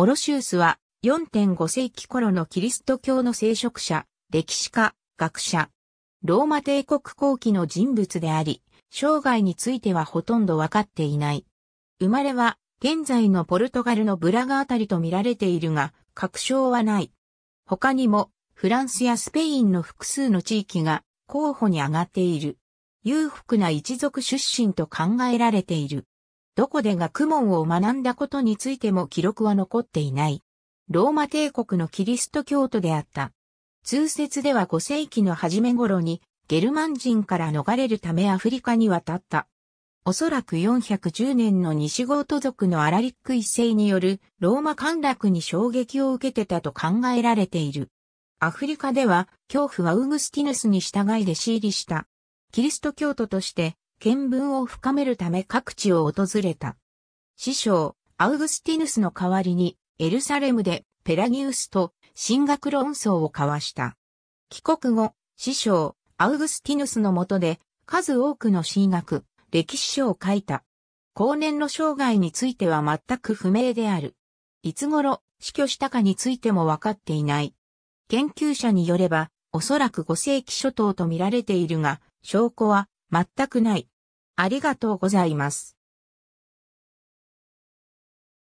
オロシウスは4.5世紀頃のキリスト教の聖職者、歴史家、学者、ローマ帝国後期の人物であり、生涯についてはほとんどわかっていない。生まれは現在のポルトガルのブラガあたりと見られているが、確証はない。他にも、フランスやスペインの複数の地域が候補に上がっている。裕福な一族出身と考えられている。どこで学問を学んだことについても記録は残っていない。ローマ帝国のキリスト教徒であった。通説では5世紀の初め頃にゲルマン人から逃れるためアフリカに渡った。おそらく410年の西ゴート族のアラリック一世によるローマ陥落に衝撃を受けてたと考えられている。アフリカでは、恐怖はウグスティヌスに従い弟子入りした。キリスト教徒として見聞を深めるため各地を訪れた。師匠、アウグスティヌスの代わりに、エルサレムでペラギウスと神学論争を交わした。帰国後、師匠、アウグスティヌスの下で、数多くの神学、歴史書を書いた。後年の生涯については全く不明である。いつ頃死去したかについても分かっていない。研究者によれば、おそらく5世紀初頭と見られているが、証拠は全くない。ありがとうございます。